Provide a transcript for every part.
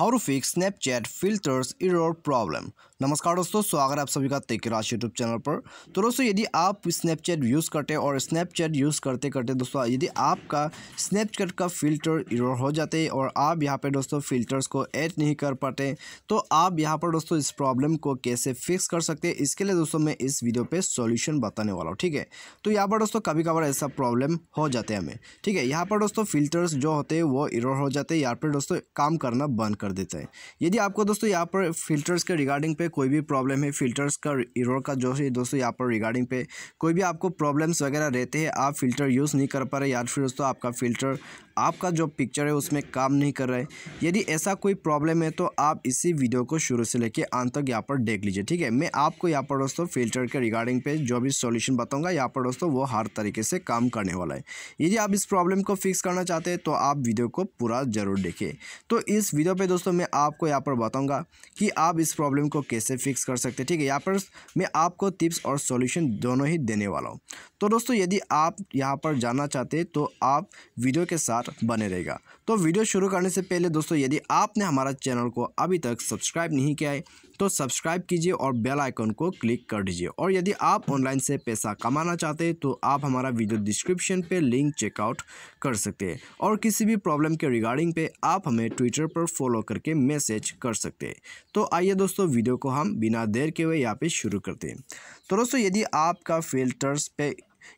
how to fix snapchat filters error problem नमस्कार दोस्तों स्वागत है आप सभी का तेके राज यूट्यूब चैनल पर तो दोस्तों यदि आप स्नैपचैट यूज़ करते और स्नैपचैट यूज़ करते करते दोस्तों यदि आपका स्नैपचैट का फ़िल्टर इरोर हो जाते और आप यहाँ पे दोस्तों फ़िल्टर्स को ऐड नहीं कर पाते तो आप यहाँ पर दोस्तों इस प्रॉब्लम को कैसे फिक्स कर सकते हैं इसके लिए दोस्तों मैं इस वीडियो पर सोल्यूशन बताने वाला हूँ ठीक है तो यहाँ पर दोस्तों कभी कभार ऐसा प्रॉब्लम हो जाते हैं हमें ठीक है यहाँ पर दोस्तों फ़िल्टर्स जो होते हैं वो इरोर हो जाते हैं यहाँ पर दोस्तों काम करना बंद कर देते हैं यदि आपको दोस्तों यहाँ पर फ़िल्टर्स के रिगार्डिंग पे कोई भी प्रॉब्लम है फिल्टर्स का इरोर का जो है दोस्तों यहाँ पर रिगार्डिंग पे कोई भी आपको प्रॉब्लम्स वगैरह रहते हैं आप फिल्टर यूज़ नहीं कर पा रहे या फिर दोस्तों आपका फिल्टर आपका जो पिक्चर है उसमें काम नहीं कर रहा है यदि ऐसा कोई प्रॉब्लम है तो आप इसी वीडियो को शुरू से लेकर अंत तक यहाँ पर देख लीजिए ठीक है मैं आपको यहाँ पर दोस्तों फिल्टर के रिगार्डिंग पे जो भी सॉल्यूशन बताऊंगा यहाँ पर दोस्तों वो हर तरीके से काम करने वाला है यदि आप इस प्रॉब्लम को फिक्स करना चाहते हैं तो आप वीडियो को पूरा ज़रूर देखें तो इस वीडियो पर दोस्तों मैं आपको यहाँ पर बताऊँगा कि आप इस प्रॉब्लम को कैसे फिक्स कर सकते हैं ठीक है यहाँ पर मैं आपको टिप्स और सोल्यूशन दोनों ही देने वाला हूँ तो दोस्तों यदि आप यहाँ पर जाना चाहते हैं तो आप वीडियो के साथ बने रहेगा तो वीडियो शुरू करने से पहले दोस्तों यदि आपने हमारा चैनल को अभी तक सब्सक्राइब नहीं किया है तो सब्सक्राइब कीजिए और बेल आइकन को क्लिक कर दीजिए और यदि आप ऑनलाइन से पैसा कमाना चाहते हैं तो आप हमारा वीडियो डिस्क्रिप्शन पे लिंक चेकआउट कर सकते हैं और किसी भी प्रॉब्लम के रिगार्डिंग पे आप हमें ट्विटर पर फॉलो करके मैसेज कर सकते हैं तो आइए दोस्तों वीडियो को हम बिना देर के हुए यहाँ पर शुरू करते हैं तो दोस्तों यदि आपका फिल्टर्स पे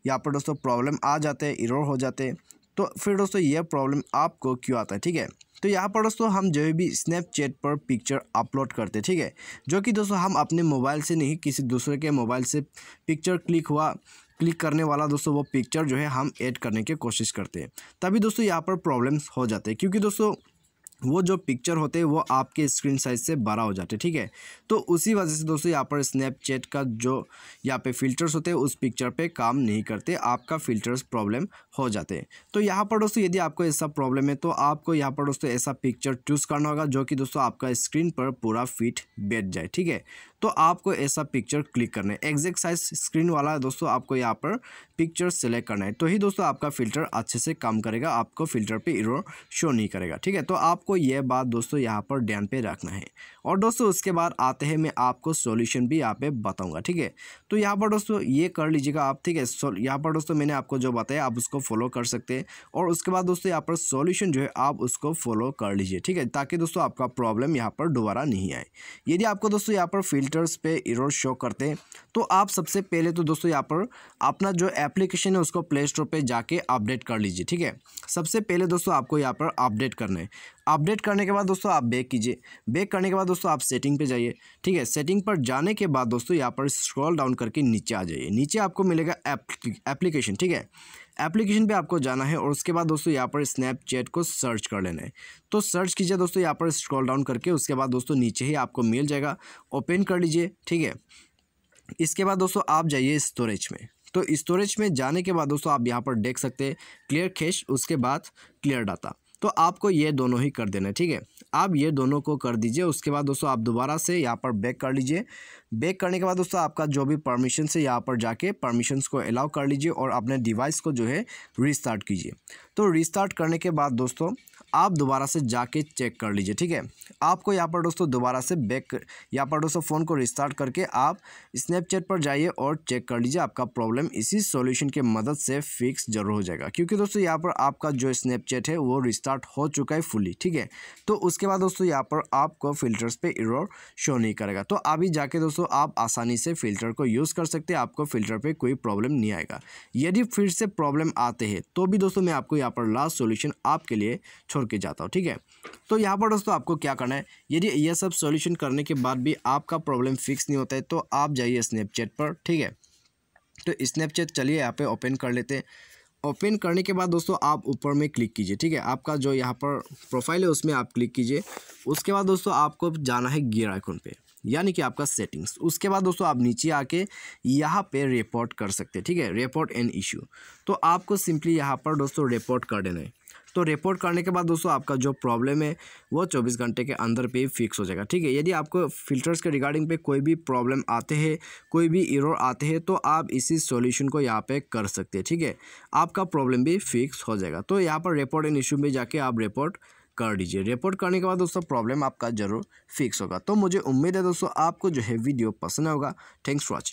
यहाँ पर दोस्तों प्रॉब्लम आ जाते हैं इरोर हो जाते हैं तो फिर दोस्तों यह प्रॉब्लम आपको क्यों आता है ठीक है तो यहाँ पर दोस्तों हम जो भी स्नैपचैट पर पिक्चर अपलोड करते ठीक है जो कि दोस्तों हम अपने मोबाइल से नहीं किसी दूसरे के मोबाइल से पिक्चर क्लिक हुआ क्लिक करने वाला दोस्तों वो पिक्चर जो है हम ऐड करने की कोशिश करते हैं तभी दोस्तों यहाँ पर प्रॉब्लम्स हो जाते हैं क्योंकि दोस्तों वो जो पिक्चर होते हैं वो आपके स्क्रीन साइज से बड़ा हो जाते हैं ठीक है तो उसी वजह से दोस्तों यहाँ पर स्नैपचैट का जो यहाँ पे फ़िल्टर्स होते हैं उस पिक्चर पे काम नहीं करते आपका फ़िल्टर्स प्रॉब्लम हो जाते हैं तो यहाँ पर दोस्तों यदि आपको ऐसा प्रॉब्लम है तो आपको यहाँ पर दोस्तों ऐसा पिक्चर चूज़ करना होगा जो कि दोस्तों आपका स्क्रीन पर पूरा फिट बैठ जाए ठीक है तो आपको ऐसा पिक्चर क्लिक करना है एग्जैक्ट साइज स्क्रीन वाला दोस्तों आपको यहाँ पर पिक्चर सेलेक्ट करना है तो ही दोस्तों आपका फिल्टर अच्छे से काम करेगा आपको फिल्टर पे इरो शो नहीं करेगा ठीक है तो आपको यह बात दोस्तों यहाँ पर ध्यान पे रखना है और दोस्तों उसके बाद आते हैं मैं आपको सोल्यूशन भी यहाँ पे बताऊँगा ठीक है तो यहाँ पर दोस्तों ये कर लीजिएगा आप ठीक है यहाँ पर दोस्तों मैंने आपको जो बताया आप उसको फॉलो कर सकते हैं और उसके बाद दोस्तों यहाँ पर सोल्यूशन जो है आप उसको फॉलो कर लीजिए ठीक है ताकि दोस्तों आपका प्रॉब्लम यहाँ पर दोबारा नहीं आए यदि आपको दोस्तों यहाँ पर फिल्टर विजिटर्स पे इरोर शो करते हैं तो आप सबसे पहले तो दोस्तों यहाँ पर अपना जो एप्लीकेशन है उसको प्ले स्टोर पर जाके अपडेट कर लीजिए ठीक है सबसे पहले दोस्तों आपको यहाँ पर अपडेट करना है अपडेट करने के बाद दोस्तों आप बैक कीजिए बैक करने के बाद दोस्तों आप सेटिंग पे जाइए ठीक है सेटिंग पर जाने के बाद दोस्तों यहाँ पर स्क्रॉल डाउन करके नीचे आ जाइए नीचे आपको मिलेगा एप्लीकेशन ठीक है एप्लीकेशन पे आपको जाना है और उसके बाद दोस्तों यहाँ पर स्नैपचैट को सर्च कर लेना है तो सर्च कीजिए दोस्तों यहाँ पर स्क्रॉल डाउन करके उसके बाद दोस्तों नीचे ही आपको मिल जाएगा ओपन कर लीजिए ठीक है इसके बाद दोस्तों आप जाइए स्टोरेज में तो स्टोरेज में जाने के बाद दोस्तों आप यहाँ पर देख सकते हैं क्लियर कैश उसके बाद क्लियर डाटा तो आपको ये दोनों ही कर देना है ठीक है आप ये दोनों को कर दीजिए उसके बाद दोस्तों आप दोबारा से यहाँ पर बैक कर लीजिए बैक करने के बाद दोस्तों आपका जो भी परमिशन है यहाँ पर जाके परमिशंस को अलाउ कर लीजिए और अपने डिवाइस को जो है रिस्टार्ट कीजिए तो रिस्टार्ट करने के बाद दोस्तों आप दोबारा से जाके चेक कर लीजिए ठीक है आपको यहाँ पर दोस्तों दोबारा से बैक यहाँ पर दोस्तों फ़ोन को रिस्टार्ट करके आप स्नैपचैट पर जाइए और चेक कर लीजिए आपका प्रॉब्लम इसी सॉल्यूशन के मदद से फिक्स जरूर हो जाएगा क्योंकि दोस्तों यहाँ पर आपका जो स्नैपचैट है वो रिस्टार्ट हो चुका है फुली ठीक है तो उसके बाद दोस्तों यहाँ पर आपको फिल्टर्स पर इरोर शो नहीं करेगा तो अभी जाके दोस्तों आप आसानी से फिल्टर को यूज़ कर सकते हैं आपको फिल्टर पर कोई प्रॉब्लम नहीं आएगा यदि फिर से प्रॉब्लम आते हैं तो भी दोस्तों मैं आपको यहाँ पर लास्ट सोल्यूशन आपके लिए छोड़ छोड़ के जाता हूँ ठीक है तो यहाँ पर दोस्तों आपको क्या करना है यदि यह सब सॉल्यूशन करने के बाद भी आपका प्रॉब्लम फिक्स नहीं होता है तो आप जाइए स्नैपचैट पर ठीक है तो स्नैपचैट चलिए यहाँ पे ओपन कर लेते हैं ओपन करने के बाद दोस्तों आप ऊपर में क्लिक कीजिए ठीक है आपका जो यहाँ पर प्रोफाइल है उसमें आप क्लिक कीजिए उसके बाद दोस्तों आपको जाना है गियर आइकन पे यानी कि आपका सेटिंग्स उसके बाद दोस्तों आप नीचे आके यहाँ पे रिपोर्ट कर सकते हैं ठीक है रिपोर्ट एंड इश्यू तो आपको सिंपली यहाँ पर दोस्तों रिपोर्ट कर देना है तो रिपोर्ट करने के बाद दोस्तों आपका जो प्रॉब्लम है वो चौबीस घंटे के अंदर पे फिक्स हो जाएगा ठीक है यदि आपको फिल्टर्स के रिगार्डिंग पे कोई भी प्रॉब्लम आते हैं कोई भी इरोर आते हैं तो आप इसी सॉल्यूशन को यहाँ पे कर सकते हैं ठीक है आपका प्रॉब्लम भी फिक्स हो जाएगा तो यहाँ पर रिपोर्ट एंड इशू में जाके आप रिपोर्ट कर दीजिए रिपोर्ट करने के बाद दोस्तों प्रॉब्लम आपका जरूर फिक्स होगा तो मुझे उम्मीद है दोस्तों आपको जो है वीडियो पसंद होगा थैंक्स फॉर वॉचिंग